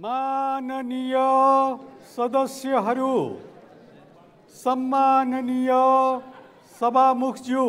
माननीय सदस्यहरू सम्माननीय सभामुखज्यू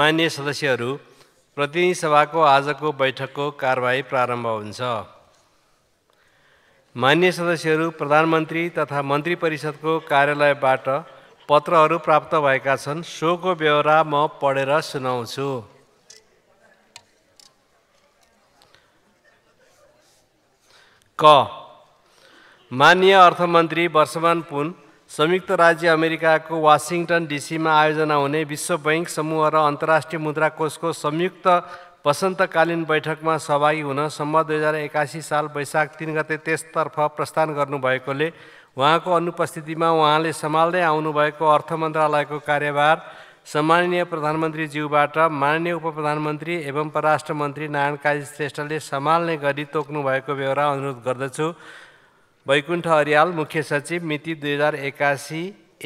मान्य सदस्यहरू प्रतिनिधि सभाको आजको बैठकको कारवाही प्रारम्भ हुन्छ मान्य सदस्यहरू प्रधानमन्त्री तथा मन्त्री परिषदको कार्यालयबाट पत्रहरू प्राप्त भएका छन् सोको बेहोरा म पढेर सुनाउँछु क मान्य अर्थमन्त्री वर्षमान पुन संयुक्त राज्य अमेरिकाको वासिङटन डिसीमा आयोजना हुने विश्व बैङ्क समूह र अन्तर्राष्ट्रिय मुद्रा कोषको संयुक्त वसन्तकालीन बैठकमा सहभागी हुन सम्म दुई हजार एकासी साल वैशाख तिन गते त्यसतर्फ प्रस्थान गर्नुभएकोले उहाँको अनुपस्थितिमा उहाँले सम्हाल्दै आउनुभएको अर्थ मन्त्रालयको कार्यभार सम्माननीय प्रधानमन्त्रीज्यूबाट माननीय उप प्रधानमन्त्री एवं परराष्ट्र मन्त्री नारायण काजी श्रेष्ठले सम्हाल्ने गरी तोक्नुभएको बेहोरा अनुरोध गर्दछु वैकुण्ठ अर्याल मुख्य सचिव मिति दुई हजार एक्कासी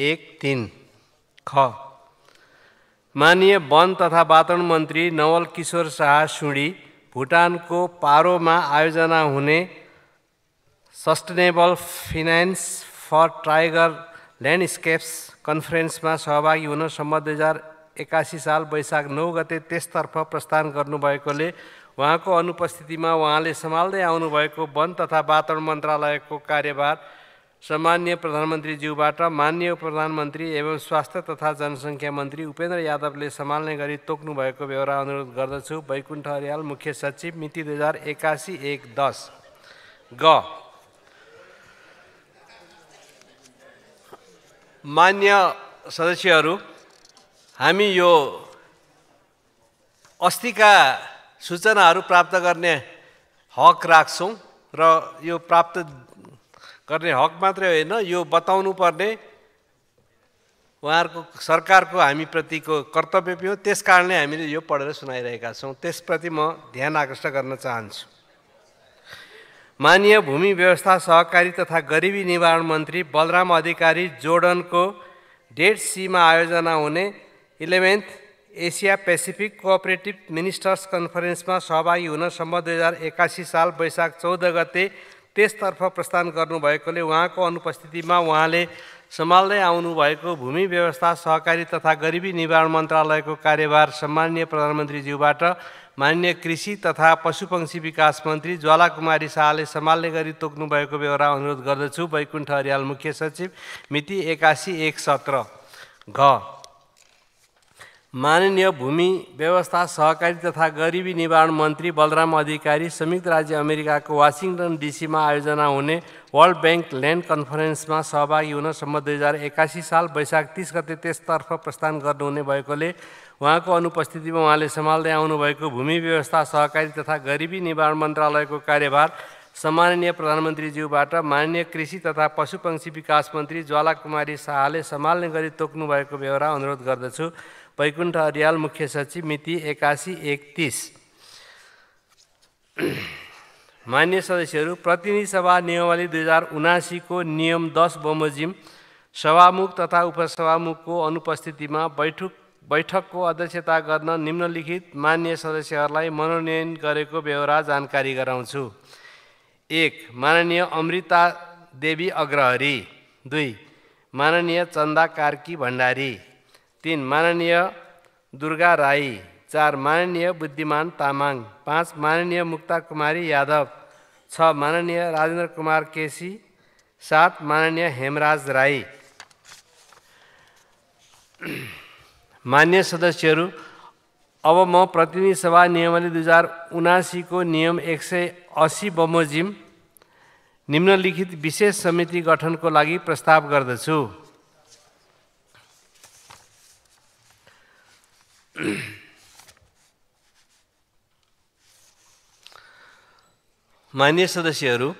एक तिन ख मान्य वन तथा वातावरण मन्त्री नवल किशोर शाह सुडी भुटानको पारोमा आयोजना हुने sustainable finance for tiger landscapes कन्फरेन्समा सहभागी हुन सम्म दुई हजार एक्कासी साल वैशाख नौ गते त्यसतर्फ प्रस्थान गर्नुभएकोले उहाँको अनुपस्थितिमा उहाँले सम्हाल्दै आउनुभएको वन तथा वातावरण मन्त्रालयको कार्यभार सामान्य प्रधानमन्त्रीज्यूबाट मान्य प्रधानमन्त्री एवं स्वास्थ्य तथा जनसङ्ख्या मन्त्री उपेन्द्र यादवले सम्हाल्ने गरी तोक्नु भएको व्यवहार अनुरोध गर्दछु वैकुण्ठ हरियाल मुख्य सचिव मिति दुई हजार एकासी एक दस ग मान्य सदस्यहरू हामी यो अस्तिका सूचनाहरू प्राप्त गर्ने हक राख्छौँ र यो प्राप्त गर्ने हक मात्रै होइन यो बताउनु पर्ने उहाँहरूको सरकारको हामीप्रतिको कर्तव्य पनि हो त्यस कारणले हामीले यो पढेर सुनाइरहेका छौँ त्यसप्रति म ध्यान आकर्षण गर्न चाहन्छु माननीय भूमि व्यवस्था सहकारी तथा गरिबी निवारण मन्त्री बलराम अधिकारी जोर्डनको डेड सीमा आयोजना हुने eleventh Asia Pacific cooperative ministers कन्फरेन्समा सहभागी हुनसम्म दुई हजार एक्कासी साल वैशाख चौध गते त्यसतर्फ प्रस्थान गर्नुभएकोले उहाँको अनुपस्थितिमा उहाँले सम्हाल्दै आउनुभएको भूमि व्यवस्था सहकारी तथा गरिबी निवारण मन्त्रालयको कार्यभार सम्मान्य प्रधानमन्त्रीज्यूबाट मान्य कृषि तथा पशुपक्षी विकास मन्त्री ज्वाला कुमारी शाहले सम्हाल्ने गरी तोक्नु भएको बेहोरा अनुरोध गर्दछु वैकुण्ठ हरियाल मुख्य सचिव मिति एकासी एक सत्र घ माननीय भूमि व्यवस्था सहकारी तथा गरिबी निवारण मन्त्री बलराम अधिकारी संयुक्त राज्य अमेरिकाको वासिङटन डिसीमा आयोजना हुने वर्ल्ड ब्याङ्क ल्यान्ड कन्फरेन्समा सहभागी हुन सम्म दुई हजार एक्कासी साल वैशाख तिस गते त्यसतर्फ प्रस्थान गर्नुहुने भएकोले उहाँको अनुपस्थितिमा उहाँले सम्हाल्दै आउनुभएको भूमि व्यवस्था सहकारी तथा गरिबी निवारण मन्त्रालयको कार्यभार सम्माननीय प्रधानमन्त्रीज्यूबाट माननीय कृषि तथा पशुपक्षी विकास मन्त्री ज्वाला कुमारी शाहले सम्हाल्ने गरी तोक्नुभएको बेहोरा अनुरोध गर्दछु वैकुण्ठ अर्याल मुख्य सचिव मिति एकासी एकतिस मान्य सदस्यहरू प्रतिनिधि सभा नियमावली दुई हजार उनासीको नियम दस बमोजिम सभामुख तथा उपसभामुखको अनुपस्थितिमा बैठक बैठकको अध्यक्षता गर्न निम्नलिखित मान्य सदस्यहरूलाई मनोनयन गरेको व्यवहार जानकारी गराउँछु एक माननीय अमृता देवी अग्रहरी दुई माननीय चन्दा कार्की भण्डारी तिन माननीय दुर्गा राई चार माननीय बुद्धिमान तामाङ पाँच माननीय मुक्ता कुमारी यादव छ माननीय राजेन्द्र कुमार केसी सात माननीय हेमराज राई मान्य सदस्यहरू अब म प्रतिनिधि सभा नियमावली दुई हजार उनासीको नियम एक सय असी बमोजिम निम्नलिखित विशेष समिति गठनको लागि प्रस्ताव गर्दछु मान्य सदस्यहरू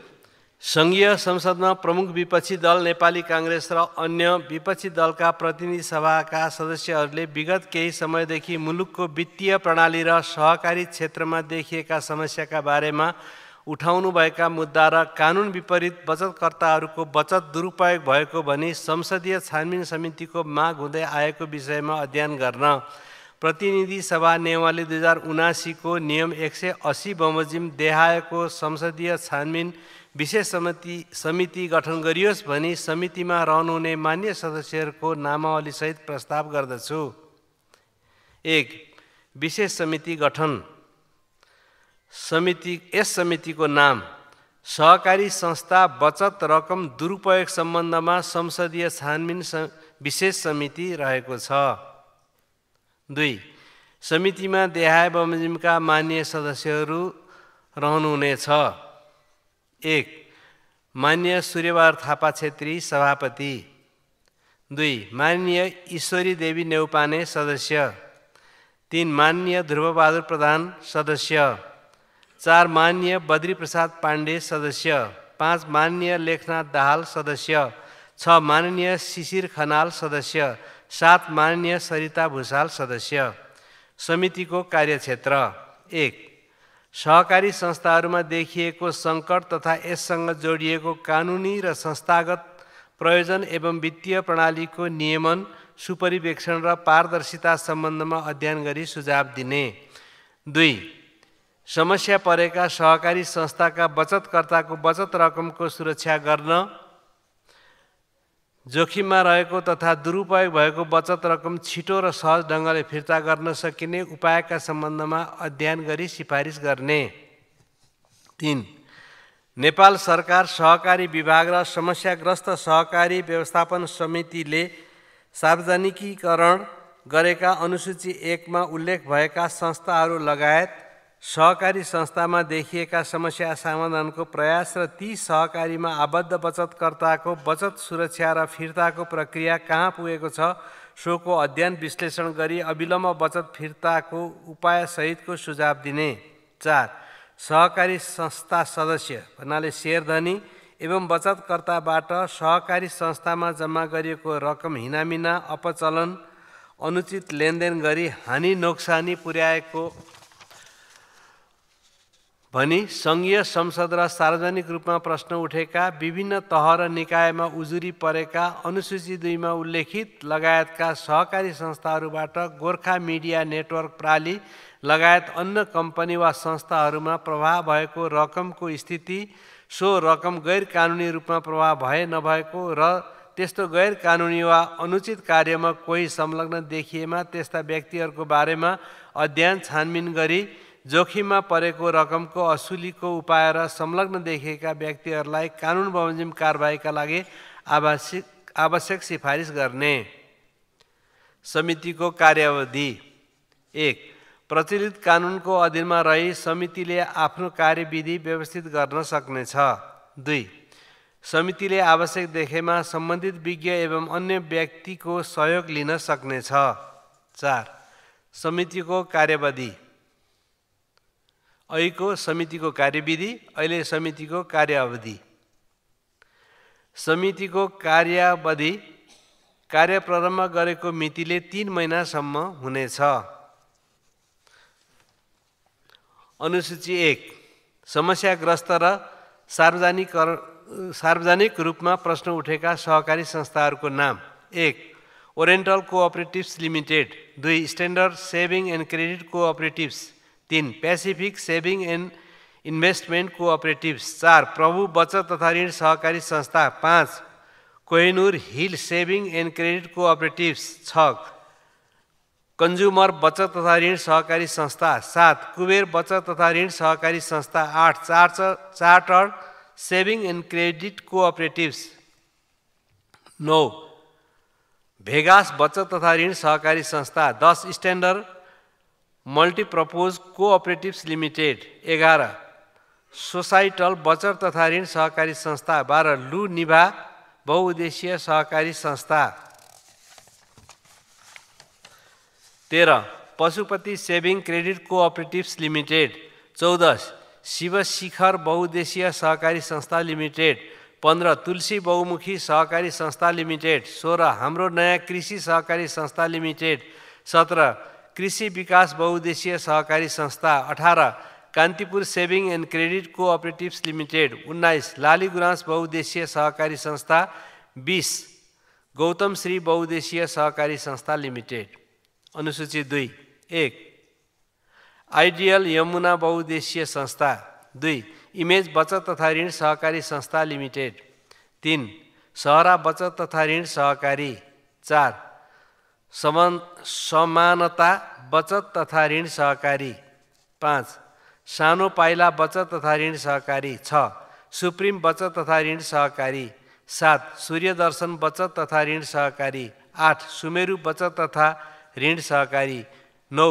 सङ्घीय संसदमा प्रमुख विपक्षी दल नेपाली काङ्ग्रेस र अन्य विपक्षी दलका प्रतिनिधि सभाका सदस्यहरूले विगत केही समयदेखि मुलुकको वित्तीय प्रणाली र सहकारी क्षेत्रमा देखिएका समस्याका बारेमा उठाउनुभएका मुद्दा र कानुन विपरीत बचतकर्ताहरूको बचत दुरुपयोग भएको भनी संसदीय छानबिन समितिको माग हुँदै आएको विषयमा अध्ययन गर्न प्रतिनिधि सभा नियमावली दुई हजार उनासीको नियम एक सय असी बमोजिम देहायको संसदीय छानबिन विशेष समिति समिति गठन गरियोस् भनी समितिमा रहनुहुने मान्य सदस्यहरूको नामावलीसहित प्रस्ताव गर्दछु एक विशेष समिति गठन समिति यस समितिको नाम सहकारी संस्था बचत रकम दुरुपयोग सम्बन्धमा संसदीय छानबिन विशेष समिति रहेको छ दुई समितिमा देहाय बमोजिमका मान्य सदस्यहरू रहनुहुनेछ एक मान्य सूर्यबार थापा छेत्री सभापति दुई मान्य ईश्वरी देवी नेउपाने सदस्य तिन मान्य ध्रुवबहादुर प्रधान सदस्य चार मान्य बद्री प्रसाद पाण्डे सदस्य पाँच मान्य लेखनाथ दाहाल सदस्य छ माननीय शिशिर खनाल सदस्य सात माननीय सरिता भुषाल सदस्य समितिको कार्यक्षेत्र एक सहकारी संस्थाहरूमा देखिएको सङ्कट तथा यससँग जोडिएको कानुनी र संस्थागत प्रयोजन एवं वित्तीय प्रणालीको नियमन सुपरिवेक्षण र पारदर्शिता सम्बन्धमा अध्ययन गरी सुझाव दिने दुई समस्या परेका सहकारी संस्थाका बचतकर्ताको बचत रकमको सुरक्षा गर्न जोखिममा रहेको तथा दुरुपयोग भएको बचत रकम छिटो र सहज ढङ्गले फिर्ता गर्न सकिने उपायका सम्बन्धमा अध्ययन गरी सिफारिस गर्ने तिन नेपाल सरकार सहकारी विभाग र समस्याग्रस्त सहकारी व्यवस्थापन समितिले सार्वजनिकीकरण गरेका अनुसूची एकमा उल्लेख भएका संस्थाहरू लगायत सहकारी संस्थामा देखिएका समस्या समाधानको प्रयास र ती सहकारीमा आबद्ध बचतकर्ताको बचत सुरक्षा र फिर्ताको प्रक्रिया कहाँ पुगेको छ सोको अध्ययन विश्लेषण गरी अविलम्ब बचत फिर्ताको उपायसहितको सुझाव दिने चार सहकारी संस्था सदस्य भन्नाले सेयरधनी एवं बचतकर्ताबाट सहकारी संस्थामा जम्मा गरिएको रकम हिनामिना अपचलन अनुचित लेनदेन गरी हानि नोक्सानी पुर्याएको भनी सङ्घीय संसद र सार्वजनिक रूपमा प्रश्न उठेका विभिन्न तह र निकायमा उजुरी परेका अनुसूची दुईमा उल्लेखित लगायतका सहकारी संस्थाहरूबाट गोर्खा मिडिया नेटवर्क प्राली लगायत अन्य कम्पनी वा संस्थाहरूमा प्रभाव भएको रकमको स्थिति सो रकम गैर कानुनी रूपमा प्रभाव भए नभएको र त्यस्तो गैर कानुनी वा अनुचित कार्यमा कोही संलग्न देखिएमा त्यस्ता व्यक्तिहरूको बारेमा अध्ययन छानबिन गरी जोखिममा परेको रकमको असुलीको उपाय र संलग्न देखिएका व्यक्तिहरूलाई कानुन बमोजिम कारवाहीका लागि आवश्यक आवश्यक सिफारिस गर्ने समितिको कार्यावधि एक प्रचलित कानुनको अधीनमा रही समितिले आफ्नो कार्यविधि व्यवस्थित गर्न सक्नेछ दुई समितिले आवश्यक देखेमा सम्बन्धित विज्ञ एवं अन्य व्यक्तिको सहयोग लिन सक्नेछ चार समितिको कार्यावधि अहिलेको समितिको कार्यविधि अहिले समितिको अवधि समितिको कार्यावधि कार्य प्रारम्भ गरेको मितिले तिन महिनासम्म हुनेछ अनुसूची एक समस्याग्रस्त र सार्वजनिक सार्वजनिक रूपमा प्रश्न उठेका सहकारी संस्थाहरूको नाम एक ओरिएन्टल कोअपरेटिभ्स लिमिटेड दुई standard saving and credit cooperatives तिन Pacific saving and investment cooperatives चार प्रभु बचत तथा ऋण सहकारी संस्था पाँच Kohinoor hill saving and credit cooperatives छ कन्ज्युमर बचत तथा ऋण सहकारी संस्था सात कुबेर बचत तथा ऋण सहकारी संस्था आठ चार charter saving and credit cooperatives नौ भेगास बचत तथा ऋण सहकारी संस्था दस स्ट्यान्डर्ड मल्टिप्रपोज कोअपरेटिभ्स लिमिटेड एघार सोसाइटल बचत तथा ऋण सहकारी संस्था बाह्र लु निभा बहुउद्देशीय सहकारी संस्था तेह्र Pashupati saving credit cooperatives limited चौध शिखर बहुद्देशीय सहकारी संस्था लिमिटेड पन्ध्र तुलसी बहुमुखी सहकारी संस्था लिमिटेड सोह्र हाम्रो नयाँ कृषि सहकारी संस्था लिमिटेड सत्र कृषि विकास बहुद्देशीय सहकारी संस्था अठार Kantipur saving and credit cooperatives limited उन्नाइस लाली गुराँस बहुद्देशीय सहकारी संस्था बिस गौतम श्री बहुद्देशीय सहकारी संस्था लिमिटेड अनुसूची दुई एक आइडियल यमुना बहुद्देशीय संस्था दुई इमेज बचत तथा ऋण सहकारी संस्था लिमिटेड तिन सहरा बचत तथा ऋण सहकारी चार समान समानता बचत तथा ऋण सहकारी पाँच सानो पाइला बचत तथा ऋण सहकारी छ सुप्रिम बचत तथा ऋण सहकारी सात सूर्य दर्शन बचत तथा ऋण सहकारी आठ सुमेरु बचत तथा ऋण सहकारी नौ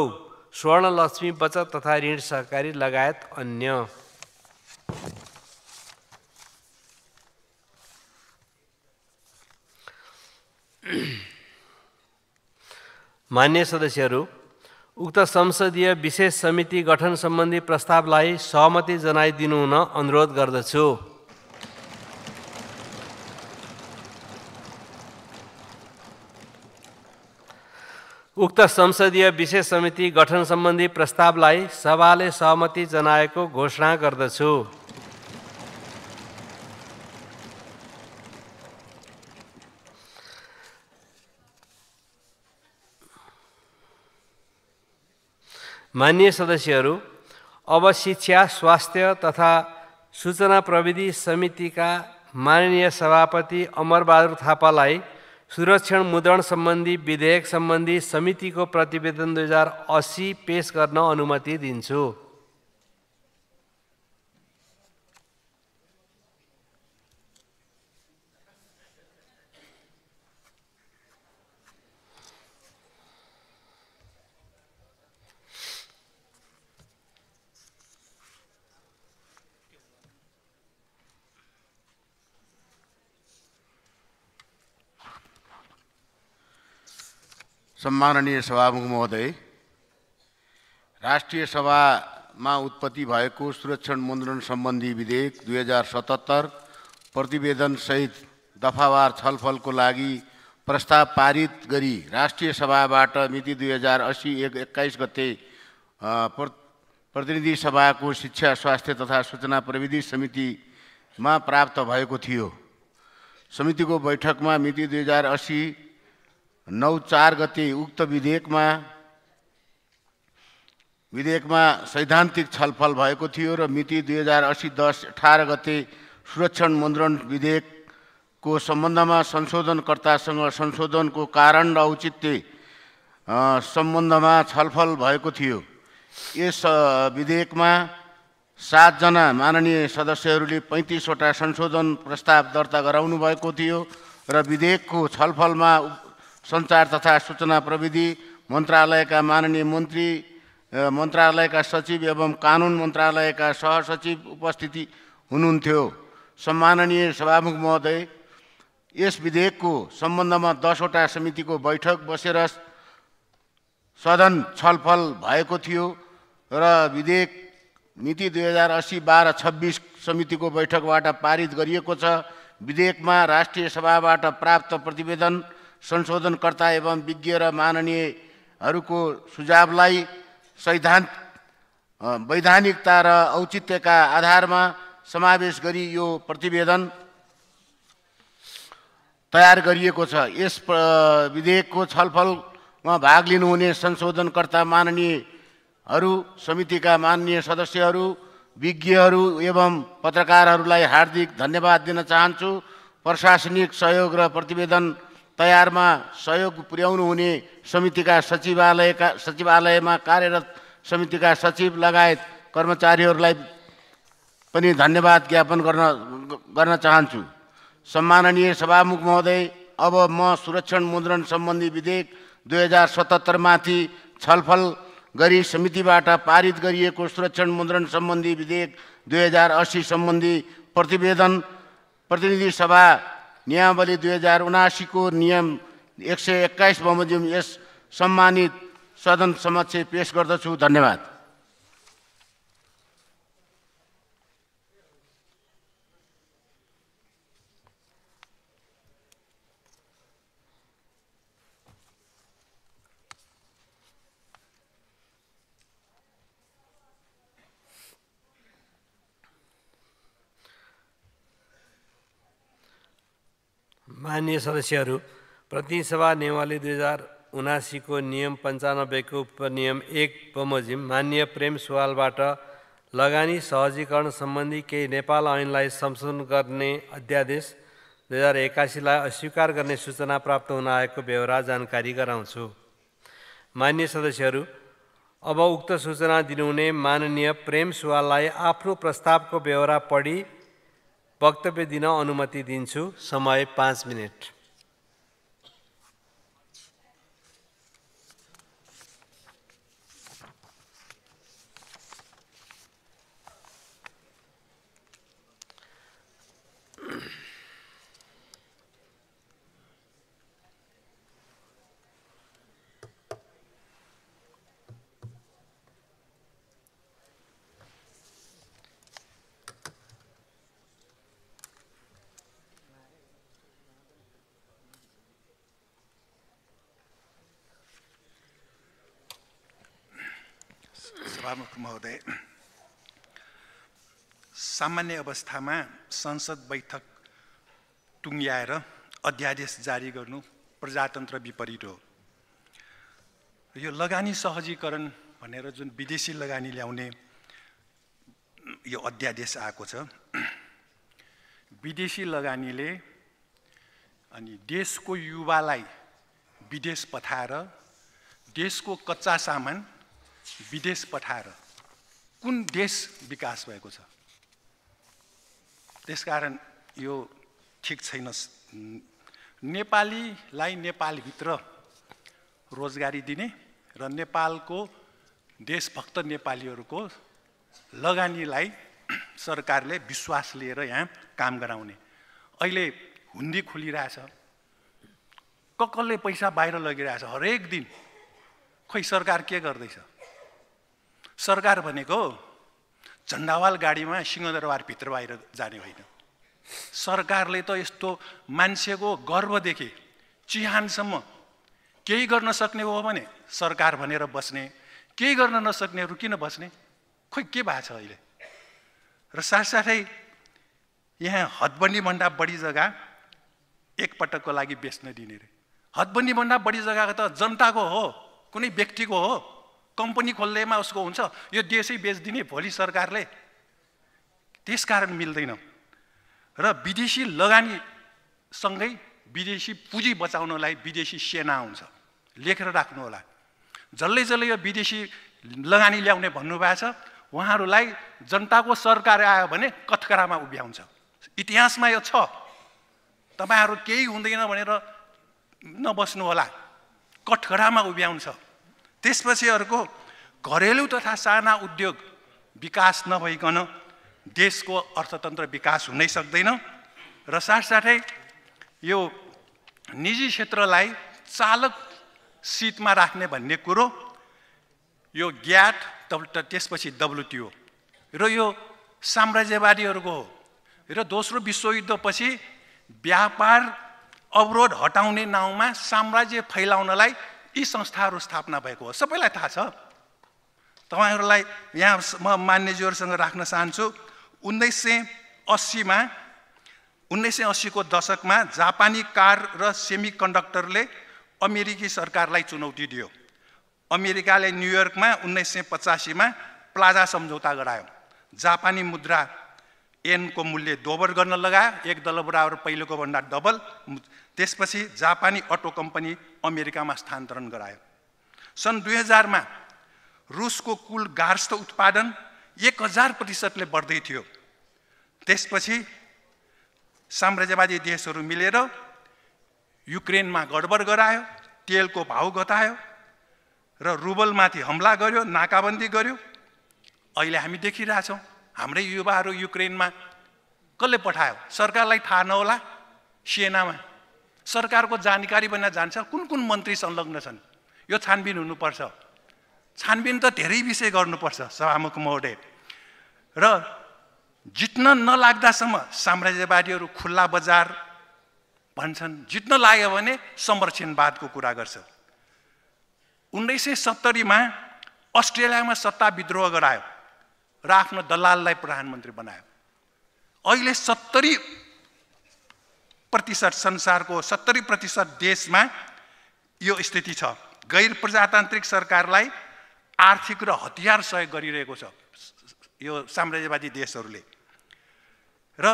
स्वर्णलक्ष्मी बचत तथा ऋण सहकारी लगायत अन्य मान्य सदस्यहरू उक्त संसदीय विशेष समिति गठन सम्बन्धी प्रस्तावलाई सहमति हुन अनुरोध गर्दछु उक्त संसदीय विशेष समिति गठन सम्बन्धी प्रस्तावलाई सभाले सहमति जनाएको घोषणा गर्दछु मान्य सदस्यहरू अब शिक्षा स्वास्थ्य तथा सूचना प्रविधि समितिका माननीय सभापति अमरबहादुर थापालाई सुरक्षण मुद्रण सम्बन्धी विधेयक सम्बन्धी समितिको प्रतिवेदन दुई हजार असी पेस गर्न अनुमति दिन्छु सम्माननीय सभामुख महोदय राष्ट्रिय सभामा उत्पत्ति भएको सुरक्षण मुद्रण सम्बन्धी विधेयक दुई हजार सतहत्तर प्रतिवेदनसहित दफावार छलफलको लागि प्रस्ताव पारित गरी राष्ट्रिय सभाबाट मिति दुई हजार असी एक एक्काइस गते प्रतिनिधि सभाको शिक्षा स्वास्थ्य तथा सूचना प्रविधि समितिमा प्राप्त भएको थियो समितिको बैठकमा मिति दुई हजार असी नौ चार गते उक्त विधेयकमा विधेयकमा सैद्धान्तिक छलफल भएको थियो र मिति दुई हजार असी दस अठार गते सुरक्षण मुद्रण विधेयकको सम्बन्धमा संशोधनकर्तासँग संशोधनको कारण र औचित्य सम्बन्धमा छलफल भएको थियो यस विधेयकमा सातजना माननीय सदस्यहरूले पैँतिसवटा संशोधन प्रस्ताव दर्ता गराउनु भएको थियो र विधेयकको छलफलमा सञ्चार तथा सूचना प्रविधि मन्त्रालयका माननीय मन्त्री मन्त्रालयका सचिव एवं कानुन मन्त्रालयका सहसचिव उपस्थिति हुनुहुन्थ्यो सम्माननीय सभामुख महोदय यस विधेयकको सम्बन्धमा दसवटा समितिको बैठक बसेर सदन छलफल भएको थियो र विधेयक मिति दुई हजार असी बाह्र छब्बिस समितिको बैठकबाट पारित गरिएको छ विधेयकमा राष्ट्रिय सभाबाट प्राप्त प्रतिवेदन संशोधनकर्ता एवं विज्ञ र माननीयहरूको सुझावलाई सैद्धान्त वैधानिकता र औचित्यका आधारमा समावेश गरी यो प्रतिवेदन तयार गरिएको छ यस विधेयकको छलफलमा भाग लिनुहुने संशोधनकर्ता माननीयहरू समितिका माननीय सदस्यहरू विज्ञहरू एवं पत्रकारहरूलाई हार्दिक धन्यवाद दिन चाहन्छु प्रशासनिक सहयोग र प्रतिवेदन तयारमा सहयोग पुर्याउनु हुने समितिका सचिवालयका सचिवालयमा कार्यरत समितिका सचिव लगायत कर्मचारीहरूलाई पनि धन्यवाद ज्ञापन गर्न गर्न चाहन्छु सम्माननीय सभामुख महोदय अब म सुरक्षण मुद्रण सम्बन्धी विधेयक दुई हजार सतहत्तरमाथि छलफल गरी समितिबाट पारित गरिएको सुरक्षण मुद्रण सम्बन्धी विधेयक दुई हजार अस्सी सम्बन्धी प्रतिवेदन प्रतिनिधि सभा नियमावली दुई हजार उनासीको नियम एक सय एक्काइस बमोजिम यस सम्मानित सदन समक्ष पेश गर्दछु धन्यवाद मान्य सदस्यहरू प्रतिसभा नेवाली दुई हजार उनासीको नियम पन्चानब्बेको उपनियम एक बमोजिम मान्य प्रेम सुवालबाट लगानी सहजीकरण सम्बन्धी केही नेपाल ऐनलाई संशोधन गर्ने अध्यादेश दुई हजार एक्कासीलाई अस्वीकार गर्ने सूचना प्राप्त हुन आएको बेहोरा जानकारी गराउँछु मान्य सदस्यहरू अब उक्त सूचना दिनुहुने माननीय प्रेम सुवाललाई आफ्नो प्रस्तावको बेहोरा पढी वक्तव्य दिन अनुमति दिन्छु समय पाँच मिनट महोदय सामान्य अवस्थामा संसद बैठक टुङ्ग्याएर अध्यादेश जारी गर्नु प्रजातन्त्र विपरीत हो यो लगानी सहजीकरण भनेर जुन विदेशी लगानी ल्याउने यो अध्यादेश आएको छ विदेशी लगानीले अनि देशको युवालाई विदेश पठाएर देशको कच्चा सामान विदेश पठाएर कुन देश विकास भएको छ त्यसकारण यो ठिक छैन नेपालीलाई नेपालभित्र रोजगारी दिने र नेपालको देशभक्त नेपालीहरूको लगानीलाई सरकारले विश्वास लिएर यहाँ काम गराउने अहिले हुन्डी खोलिरहेछ कसले पैसा बाहिर लगिरहेछ हरेक दिन खोइ सरकार के गर्दैछ सरकार भनेको झन्डावाल गाडीमा सिंहदरबार भित्र बाहिर जाने होइन सरकारले त यस्तो मान्छेको गर्वदेखि चिहानसम्म केही गर्न सक्ने हो भने सरकार भनेर बस्ने केही गर्न नसक्नेहरू किन बस्ने खोइ के भएको छ अहिले र साथसाथै यहाँ हदबन्दीभन्दा बढी जग्गा एकपटकको लागि बेच्न दिने अरे हदबन्दीभन्दा बढी जग्गाको त जनताको हो कुनै व्यक्तिको हो कम्पनी खोल्नेमा उसको हुन्छ यो देशै बेचिदिने भोलि सरकारले त्यस कारण मिल्दैन र विदेशी लगानीसँगै विदेशी पुँजी बचाउनलाई विदेशी सेना हुन्छ लेखेर राख्नु होला जसले जसले यो विदेशी लगानी ल्याउने भन्नुभएको छ उहाँहरूलाई जनताको सरकार आयो भने कथकरामा उभ्याउँछ इतिहासमा यो छ तपाईँहरू केही हुँदैन भनेर नबस्नुहोला कठघरामा उभ्याउँछ त्यसपछि अर्को घरेलु तथा साना उद्योग विकास नभइकन देशको अर्थतन्त्र विकास हुनै सक्दैन र साथसाथै यो निजी क्षेत्रलाई चालक सिटमा राख्ने भन्ने कुरो यो ग्याट त्यसपछि डब्लुटिओ र यो साम्राज्यवादीहरूको हो र दोस्रो विश्वयुद्धपछि व्यापार अवरोध हटाउने नाउँमा साम्राज्य फैलाउनलाई यी संस्थाहरू स्थापना भएको हो सबैलाई थाहा छ तपाईँहरूलाई यहाँ म मान्यज्यूहरूसँग राख्न चाहन्छु उन्नाइस सय अस्सीमा उन्नाइस सय अस्सीको दशकमा जापानी कार र सेमी कन्डक्टरले अमेरिकी सरकारलाई चुनौती दियो अमेरिकाले न्युयोर्कमा उन्नाइस सय पचासीमा प्लाजा सम्झौता गरायो जापानी मुद्रा एनको मूल्य दोबर गर्न लगायो एक दल बराबर पहिलेको भन्दा डबल त्यसपछि जापानी अटो कम्पनी अमेरिकामा स्थानान्तरण गरायो सन् दुई हजारमा रुसको कुल गार्स्थ उत्पादन एक हजार प्रतिशतले बढ्दै थियो त्यसपछि साम्राज्यवादी देशहरू मिलेर युक्रेनमा गडबड गरायो तेलको भाउ घटायो र रुबलमाथि हमला गर्यो नाकाबन्दी गर्यो अहिले हामी देखिरहेछौँ हाम्रै युवाहरू युक्रेनमा कसले पठायो सरकारलाई थाहा नहोला सेनामा सरकारको जानकारी बिना जान्छ कुन कुन मन्त्री संलग्न छन् यो छानबिन हुनुपर्छ छानबिन त धेरै विषय गर्नुपर्छ सभामुख महोदय र जित्न नलाग्दासम्म साम्राज्यवादीहरू खुल्ला बजार भन्छन् जित्न लाग्यो भने संरक्षणवादको कुरा गर्छ उन्नाइस सय सत्तरीमा अस्ट्रेलियामा सत्ता विद्रोह गरायो र आफ्नो दलाललाई प्रधानमन्त्री बनायो अहिले सत्तरी प्रतिशत संसारको सत्तरी प्रतिशत देशमा यो स्थिति छ गैर प्रजातान्त्रिक सरकारलाई आर्थिक र हतियार सहयोग गरिरहेको छ यो साम्राज्यवादी देशहरूले र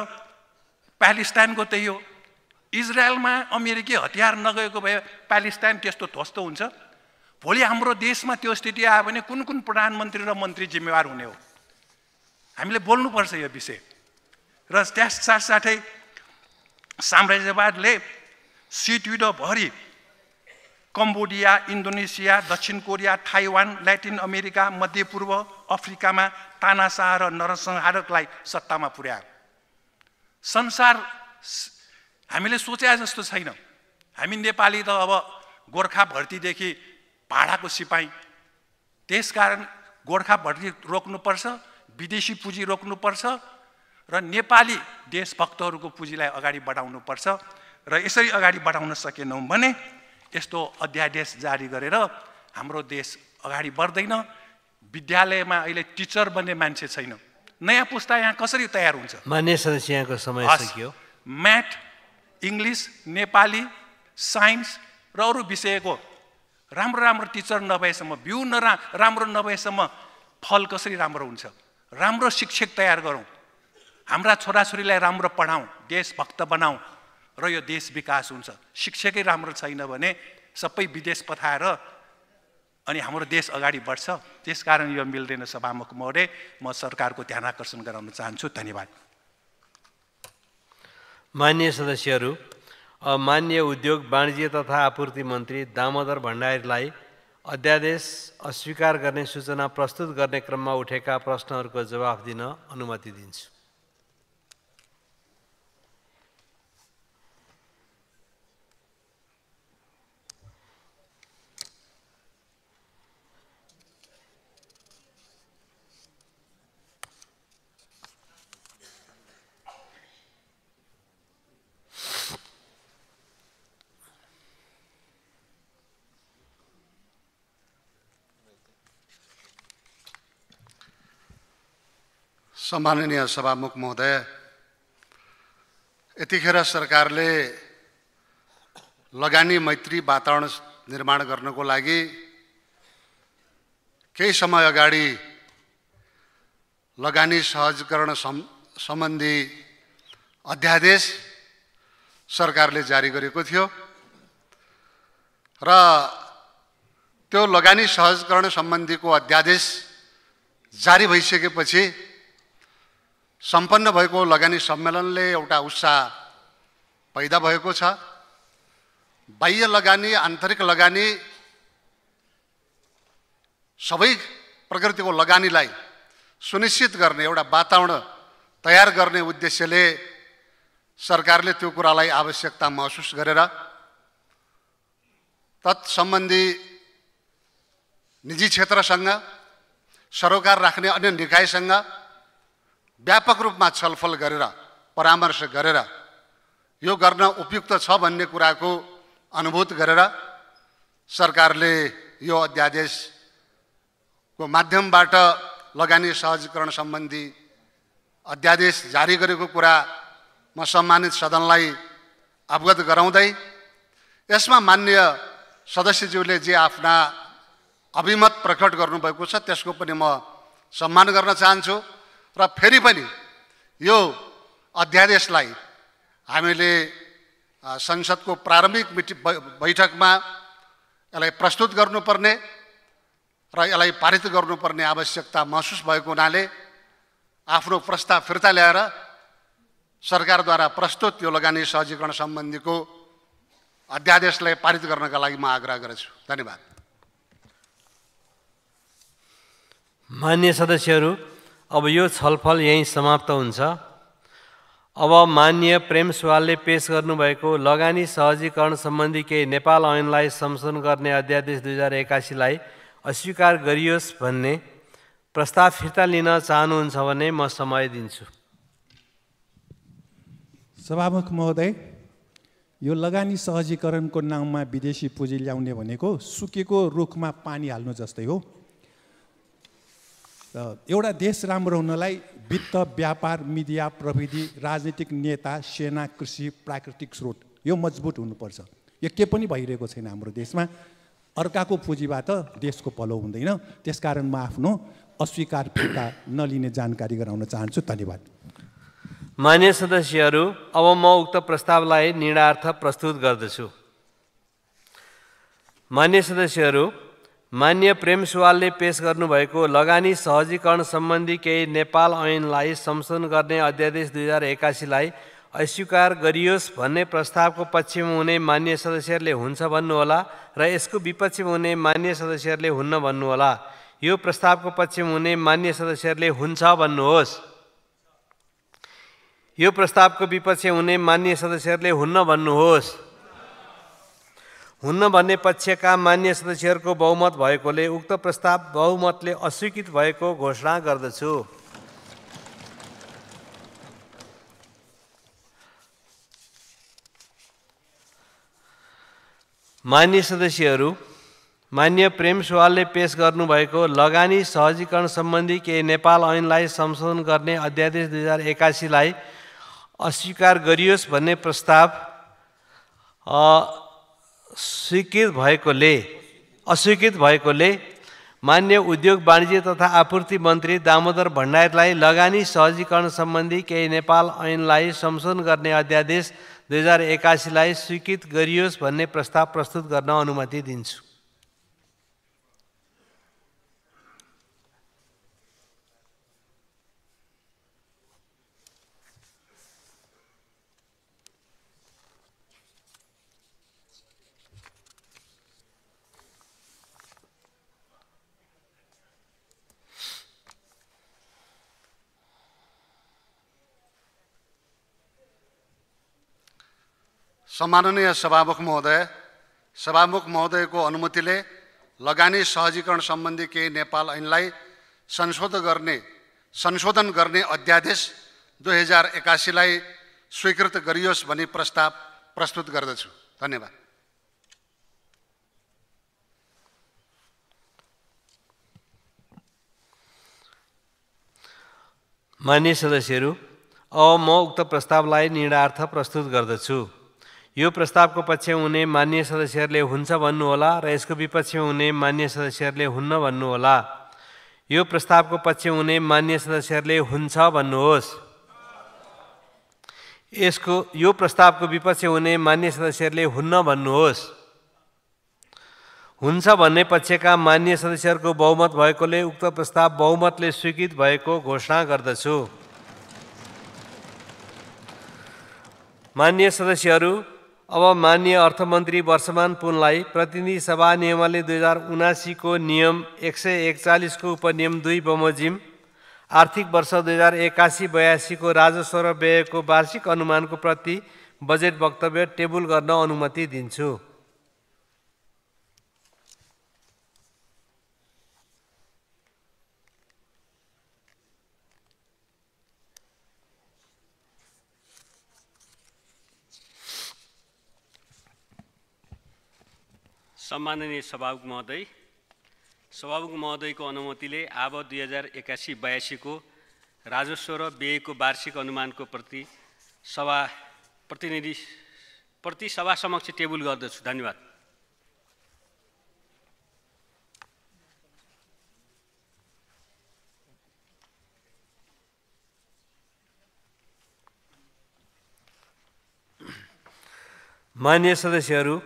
प्यालेस्टाइनको त्यही हो इजरायलमा अमेरिकी हतियार नगएको भए प्यालेस्टाइन त्यस्तो ध्वस्त हुन्छ भोलि हाम्रो देशमा त्यो स्थिति आयो भने कुन कुन प्रधानमन्त्री र मन्त्री जिम्मेवार हुने हो हामीले बोल्नुपर्छ यो विषय र त्यस साथसाथै साम्राज्यवादले सिटिडोभरि कम्बोडिया इन्डोनेसिया दक्षिण कोरिया थाइवान ल्याटिन अमेरिका मध्यपूर्व अफ्रिकामा तानासा र नरसंहारकलाई सत्तामा पुर्यायो संसार हामीले सोचे जस्तो छैन हामी नेपाली त अब गोर्खा भर्तीदेखि भाडाको सिपाही त्यसकारण गोर्खा भर्ती रोक्नुपर्छ विदेशी पुँजी रोक्नुपर्छ र नेपाली देशभक्तहरूको पुँजीलाई अगाडि बढाउनुपर्छ र यसरी अगाडि बढाउन सकेनौँ भने यस्तो अध्यादेश जारी गरेर हाम्रो देश अगाडि बढ्दैन विद्यालयमा अहिले टिचर बन्ने मान्छे छैन नयाँ पुस्ता यहाँ कसरी तयार हुन्छ मान्य सदस्य समय सकियो म्याथ इङ्ग्लिस नेपाली साइन्स र अरू विषयको राम्रो राम्रो टिचर नभएसम्म बिउ नरा राम्रो नभएसम्म फल कसरी राम्रो हुन्छ राम्रो शिक्षक तयार गरौँ हाम्रा छोराछोरीलाई राम्रो पढाउँ देशभक्त बनाऊ र यो देश विकास हुन्छ शिक्षकै राम्रो छैन भने सबै विदेश पठाएर अनि हाम्रो देश अगाडि बढ्छ त्यस कारण यो मिल्दैन सभामुख मौर्य म सरकारको ध्यान आकर्षण गराउन चाहन्छु धन्यवाद मान्य सदस्यहरू मान्य उद्योग वाणिज्य तथा आपूर्ति मन्त्री दामोदर भण्डारीलाई अध्यादेश अस्वीकार गर्ने सूचना प्रस्तुत गर्ने क्रममा उठेका प्रश्नहरूको जवाफ दिन अनुमति दिन्छु सम्माननीय सभामुख महोदय यतिखेर सरकारले लगानी मैत्री वातावरण निर्माण गर्नको लागि केही समय अगाडि लगानी सहजकरण सम्बन्धी अध्यादेश सरकारले जारी गरेको थियो र त्यो लगानी सहजकरण सम्बन्धीको अध्यादेश जारी भइसकेपछि सम्पन्न भएको लगानी सम्मेलनले एउटा उत्साह पैदा भएको छ बाह्य लगानी आन्तरिक लगानी सबै प्रकृतिको लगानीलाई सुनिश्चित गर्ने एउटा वातावरण तयार गर्ने उद्देश्यले सरकारले त्यो कुरालाई आवश्यकता महसुस गरेर तत्सम्बन्धी निजी क्षेत्रसँग सरोकार राख्ने अन्य निकायसँग व्यापक रूपमा छलफल गरेर परामर्श गरेर यो गर्न उपयुक्त छ भन्ने कुराको अनुभूत गरेर सरकारले यो अध्यादेशको माध्यमबाट लगानी सहजीकरण सम्बन्धी अध्यादेश जारी गरेको कुरा म सम्मानित सदनलाई अवगत गराउँदै यसमा मान्य सदस्यज्यूले जे आफ्ना अभिमत प्रकट गर्नुभएको छ त्यसको पनि म सम्मान गर्न चाहन्छु र फेरि पनि यो अध्यादेशलाई हामीले संसदको प्रारम्भिक मिटि बैठकमा यसलाई प्रस्तुत गर्नुपर्ने र यसलाई पारित गर्नुपर्ने आवश्यकता महसुस भएको हुनाले आफ्नो प्रस्ताव फिर्ता ल्याएर सरकारद्वारा प्रस्तुत यो लगानी सहजीकरण सम्बन्धीको अध्यादेशलाई पारित गर्नका लागि म आग्रह गर्छु धन्यवाद मान्य सदस्यहरू अब यो छलफल यहीँ समाप्त हुन्छ अब मान्य प्रेम सुवालले पेस गर्नुभएको लगानी सहजीकरण सम्बन्धी केही नेपाल ऐनलाई संशोधन गर्ने अध्यादेश दुई हजार एक्कासीलाई अस्वीकार गरियोस् भन्ने प्रस्ताव फिर्ता लिन चाहनुहुन्छ भने म समय दिन्छु सभामुख महोदय यो लगानी सहजीकरणको नाममा विदेशी पुँजी ल्याउने भनेको सुकेको रुखमा पानी हाल्नु जस्तै हो एउटा देश राम्रो हुनलाई वित्त व्यापार मिडिया प्रविधि राजनीतिक नेता सेना कृषि प्राकृतिक स्रोत यो मजबुत हुनुपर्छ यो के पनि भइरहेको छैन हाम्रो देशमा अर्काको पुँजीबाट देशको पलो हुँदैन त्यसकारण म आफ्नो अस्वीकार फिर्ता नलिने जानकारी गराउन चाहन्छु धन्यवाद मान्य सदस्यहरू अब म उक्त प्रस्तावलाई निर्णार्थ प्रस्तुत गर्दछु मान्य सदस्यहरू मान्य प्रेम सुवालले पेस गर्नुभएको लगानी सहजीकरण सम्बन्धी केही नेपाल ऐनलाई संशोधन गर्ने अध्यादेश दुई हजार एक्कासीलाई अस्वीकार गरियोस् भन्ने प्रस्तावको पक्षमा हुने मान्य सदस्यहरूले हुन्छ भन्नुहोला र यसको विपक्षमा हुने मान्य सदस्यहरूले हुन्न भन्नुहोला यो प्रस्तावको पक्षमा हुने मान्य सदस्यहरूले हुन्छ भन्नुहोस् यो प्रस्तावको विपक्ष हुने मान्य सदस्यहरूले हुन्न भन्नुहोस् हुन्न भन्ने पक्षका मान्य सदस्यहरूको बहुमत भएकोले उक्त प्रस्ताव बहुमतले अस्वीकृत भएको घोषणा गर्दछु मान्य सदस्यहरू मान्य प्रेम सुवालले पेस गर्नुभएको लगानी सहजीकरण सम्बन्धी के नेपाल ऐनलाई संशोधन गर्ने अध्यादेश दुई हजार एक्कासीलाई अस्वीकार गरियोस् भन्ने प्रस्ताव स्वीकृत भएकोले अस्वीकृत भएकोले मान्य उद्योग वाणिज्य तथा आपूर्ति मन्त्री दामोदर भण्डारीलाई लगानी सहजीकरण सम्बन्धी केही नेपाल ऐनलाई संशोधन गर्ने अध्यादेश दुई हजार एक्कासीलाई स्वीकृत गरियोस् भन्ने प्रस्ताव प्रस्तुत गर्न अनुमति दिन्छु सम्माननीय सभामुख महोदय सभामुख महोदयको अनुमतिले लगानी सहजीकरण सम्बन्धी केही नेपाल ऐनलाई संशोधन गर्ने संशोधन गर्ने अध्यादेश दुई हजार एकासीलाई स्वीकृत गरियोस् भनी प्रस्ताव प्रस्तुत गर्दछु धन्यवाद मान्य सदस्यहरू अब म उक्त प्रस्तावलाई निर्णार्थ प्रस्तुत गर्दछु यो प्रस्तावको पक्ष हुने मान्य सदस्यहरूले हुन्छ भन्नुहोला र यसको विपक्ष हुने मान्य सदस्यहरूले हुन्न भन्नुहोला यो प्रस्तावको पक्ष हुने मान्य सदस्यहरूले हुन्छ भन्नुहोस् यसको यो प्रस्तावको विपक्ष हुने मान्य सदस्यहरूले हुन्न भन्नुहोस् हुन्छ भन्ने पक्षका मान्य सदस्यहरूको बहुमत भएकोले उक्त प्रस्ताव बहुमतले स्वीकृत भएको घोषणा गर्दछु मान्य सदस्यहरू अब माननीय अर्थमन्त्री वर्षमान पुनलाई प्रतिनिधि सभा नियमावली दुई हजार उनासीको नियम एक सय एकचालिसको उपनियम दुई बमोजिम आर्थिक वर्ष दुई हजार एकासी बयासीको राजस्व र व्ययको वार्षिक अनुमानको प्रति बजेट वक्तव्य टेबुल गर्न अनुमति दिन्छु सम्माननीय सभामुख महोदय सभामुख महोदयको अनुमतिले अब दुई हजार एक्कासी बयासीको राजस्व र व्ययको वार्षिक अनुमानको प्रति सभा प्रतिनिधि प्रति सभा समक्ष टेबुल गर्दछु धन्यवाद मान्य सदस्यहरू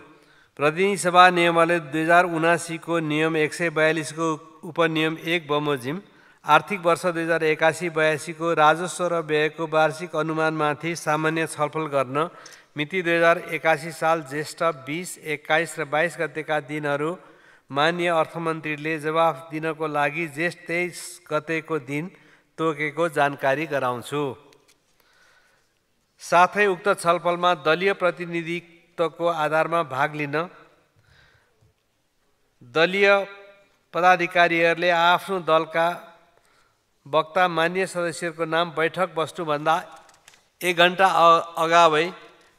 प्रतिनिधि सभा नियमावली दुई हजार उनासीको नियम एक सय बयालिसको उपनियम एक बमोजिम आर्थिक वर्ष दुई हजार एकासी बयासीको राजस्व र व्ययको वार्षिक अनुमानमाथि सामान्य छलफल गर्न मिति दुई हजार एकासी साल ज्येष्ठ बिस एक्काइस र बाइस गतेका दिनहरू मान्य अर्थमन्त्रीले जवाफ दिनको लागि ज्येष्ठ तेइस गतेको दिन तोकेको जानकारी गराउँछु साथै उक्त छलफलमा दलीय प्रतिनिधि नेतृत्वको आधारमा भाग लिन दलीय पदाधिकारीहरूले आफ्नो दलका वक्ता मान्य सदस्यहरूको नाम बैठक बस्नुभन्दा एक घन्टा अगावै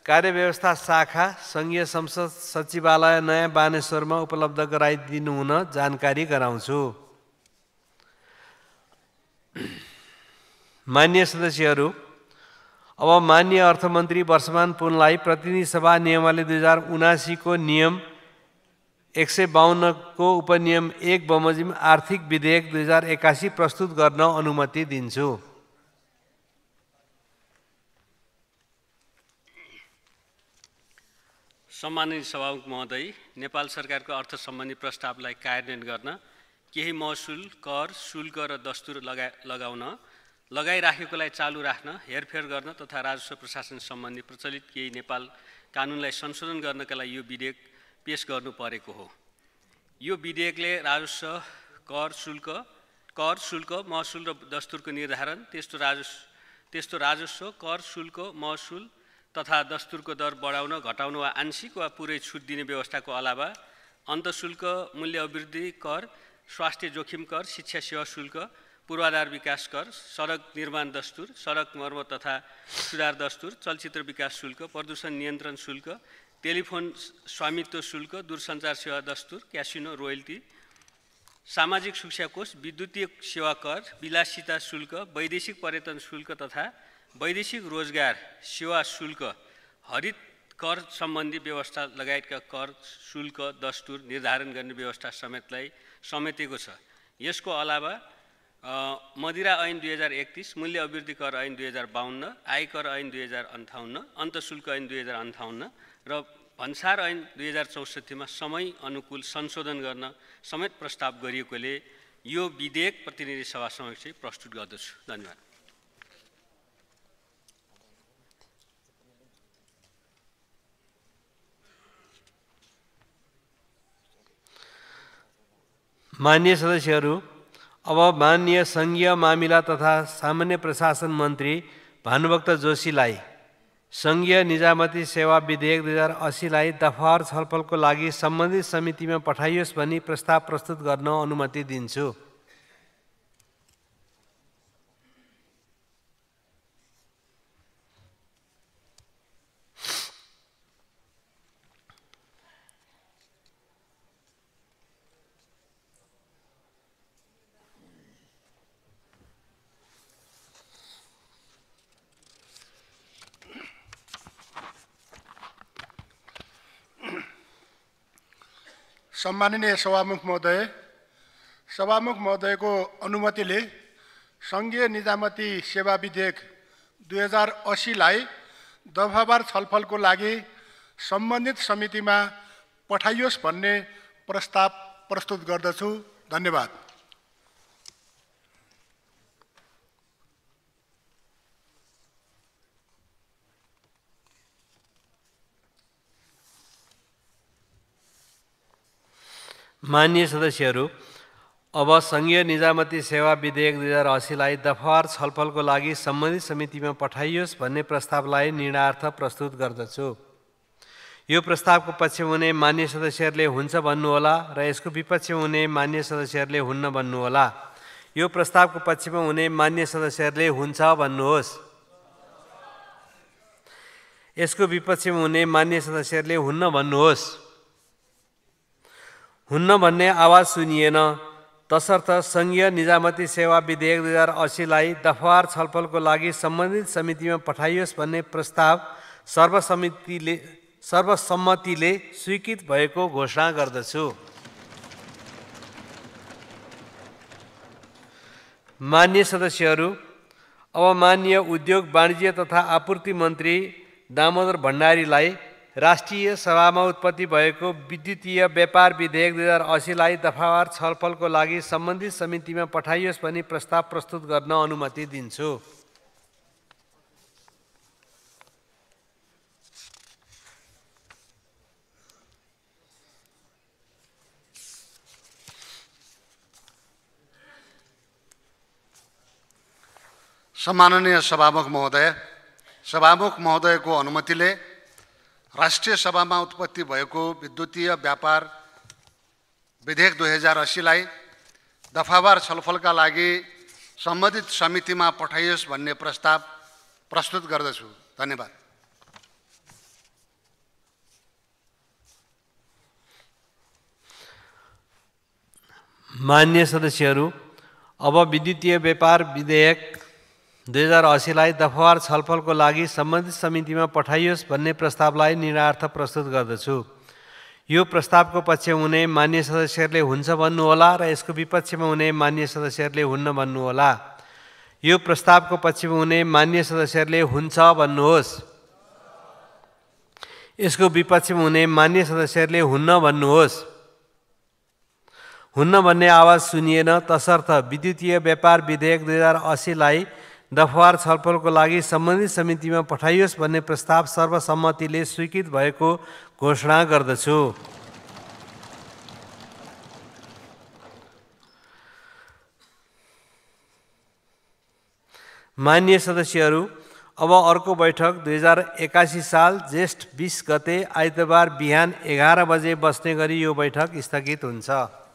कार्यव्यवस्था शाखा सङ्घीय संसद सचिवालय नयाँ बानेश्वरमा उपलब्ध गराइदिनु हुन जानकारी गराउँछु मान्य सदस्यहरू अब माननीय अर्थमन्त्री वर्षमान पुनलाई प्रतिनिधि सभा नियमावली दुई हजार उनासीको नियम एक सय बाहन्नको उपनियम एक बमोजिम आर्थिक विधेयक दुई हजार एक्कासी प्रस्तुत गर्न अनुमति दिन्छु सम्मानित सभामुख महोदय नेपाल सरकारको अर्थ सम्बन्धी प्रस्तावलाई कार्यान्वयन गर्न केही महसुल कर शुल्क र दस्तुर लगा लगाउन लगाइराखेकोलाई चालु राख्न हेरफेर गर्न तथा राजस्व प्रशासन सम्बन्धी प्रचलित केही नेपाल कानुनलाई संशोधन गर्नका लागि यो विधेयक पेस गर्नु परेको हो यो विधेयकले राजस्व कर शुल्क कर शुल्क महसुल र दस्तुरको निर्धारण त्यस्तो राजस्व त्यस्तो राजस्व कर शुल्क महसुल तथा दस्तुरको दर बढाउन घटाउन वा आंशिक वा पुरै छुट दिने व्यवस्थाको अलावा अन्तशुल्क मूल्य अभिवृद्धि कर स्वास्थ्य जोखिम कर शिक्षा सेवा शुल्क पूर्वाधार विकास कर सडक निर्माण दस्तुर सडक मर्म तथा सुधार दस्तुर चलचित्र विकास शुल्क प्रदूषण नियन्त्रण शुल्क टेलिफोन स्वामित्व शुल्क दूरसञ्चार सेवा दस्तुर क्यासिनो रोयल्टी सामाजिक सुरक्षा कोष विद्युतीय सेवा कर विलासिता शुल्क वैदेशिक पर्यटन शुल्क तथा वैदेशिक रोजगार सेवा शुल्क हरित कर सम्बन्धी व्यवस्था लगायतका कर शुल्क दस्तुर निर्धारण गर्ने व्यवस्था समेतलाई समेटेको छ यसको अलावा मदिरा ऐन दुई हजार एकतिस मूल्य अभिवृद्धि कर ऐन दुई हजार बाहन्न आयकर ऐन दुई हजार अन्ठाउन्न अन्तशुल्क ऐन दुई हजार अन्ठाउन्न र भन्सार ऐन दुई हजार चौसठीमा समय अनुकूल संशोधन गर्न समेत प्रस्ताव गरिएकोले यो विधेयक प्रतिनिधि सभा समक्ष प्रस्तुत गर्दछु धन्यवाद मान्य सदस्यहरू अब माननीय सङ्घीय मामिला तथा सामान्य प्रशासन मन्त्री भानुभक्त जोशीलाई सङ्घीय निजामती सेवा विधेयक दुई हजार असीलाई दफार छलफलको लागि सम्बन्धित समितिमा पठाइयोस् भनी प्रस्ताव प्रस्तुत गर्न अनुमति दिन्छु सम्माननीय सभामुख महोदय सभामुख महोदयको अनुमतिले सङ्घीय निजामती सेवा विधेयक दुई हजार असीलाई दफाबार छलफलको लागि सम्बन्धित समितिमा पठाइयोस् भन्ने प्रस्ताव प्रस्तुत गर्दछु धन्यवाद मान्य सदस्यहरू अब सङ्घीय निजामती सेवा विधेयक दुई हजार असीलाई दफार छलफलको लागि सम्बन्धित समितिमा पठाइयोस् भन्ने प्रस्तावलाई निर्णार्थ प्रस्तुत गर्दछु यो प्रस्तावको पक्ष हुने मान्य सदस्यहरूले हुन्छ भन्नुहोला र यसको विपक्ष हुने मान्य सदस्यहरूले हुन्न भन्नुहोला यो प्रस्तावको पक्षमा हुने मान्य सदस्यहरूले हुन्छ भन्नुहोस् यसको विपक्षमा हुने मान्य सदस्यहरूले हुन्न भन्नुहोस् हुन्न भन्ने आवाज सुनिएन तसर्थ सङ्घीय निजामती सेवा विधेयक दुई हजार असीलाई दफवार छलफलको लागि सम्बन्धित समितिमा पठाइयोस् भन्ने प्रस्ताव सर्वसम्मतिले सर्वसम्मतिले स्वीकृत भएको घोषणा गर्दछु मान्य सदस्यहरू अब मान्य उद्योग वाणिज्य तथा आपूर्ति मन्त्री दामोदर भण्डारीलाई राष्ट्रिय सभामा उत्पत्ति भएको विद्युतीय व्यापार विधेयक दुई हजार असीलाई दफावार छलफलको लागि सम्बन्धित समितिमा पठाइयोस् भनी प्रस्ताव प्रस्तुत गर्न अनुमति दिन्छु सम्माननीय सभामुख महोदय सभामुख महोदयको अनुमतिले राष्ट्रिय सभामा उत्पत्ति भएको विद्युतीय व्यापार विधेयक दुई हजार असीलाई दफावार छलफलका लागि सम्बन्धित समितिमा पठाइयोस् भन्ने प्रस्ताव प्रस्तुत गर्दछु धन्यवाद मान्य सदस्यहरू अब विद्युतीय व्यापार विधेयक दुई हजार असीलाई दफावार छलफलको लागि सम्बन्धित समितिमा पठाइयोस् भन्ने प्रस्तावलाई निरार्थ प्रस्तुत गर्दछु यो प्रस्तावको पक्ष हुने मान्य सदस्यहरूले हुन्छ भन्नुहोला र यसको विपक्षमा हुने मान्य सदस्यहरूले हुन्न भन्नुहोला यो प्रस्तावको पक्षमा हुने मान्य सदस्यहरूले हुन्छ भन्नुहोस् यसको विपक्षमा हुने मान्य सदस्यहरूले हुन्न भन्नुहोस् हुन्न भन्ने आवाज सुनिएन तसर्थ विद्युतीय व्यापार विधेयक दुई हजार असीलाई दफवार छलफलको लागि सम्बन्धित समितिमा पठाइयोस् भन्ने प्रस्ताव सर्वसम्मतिले स्वीकृत भएको घोषणा गर्दछु मान्य सदस्यहरू अब अर्को बैठक दुई हजार एक्कासी साल ज्येष्ठ बिस गते आइतबार बिहान एघार बजे बस्ने गरी यो बैठक स्थगित हुन्छ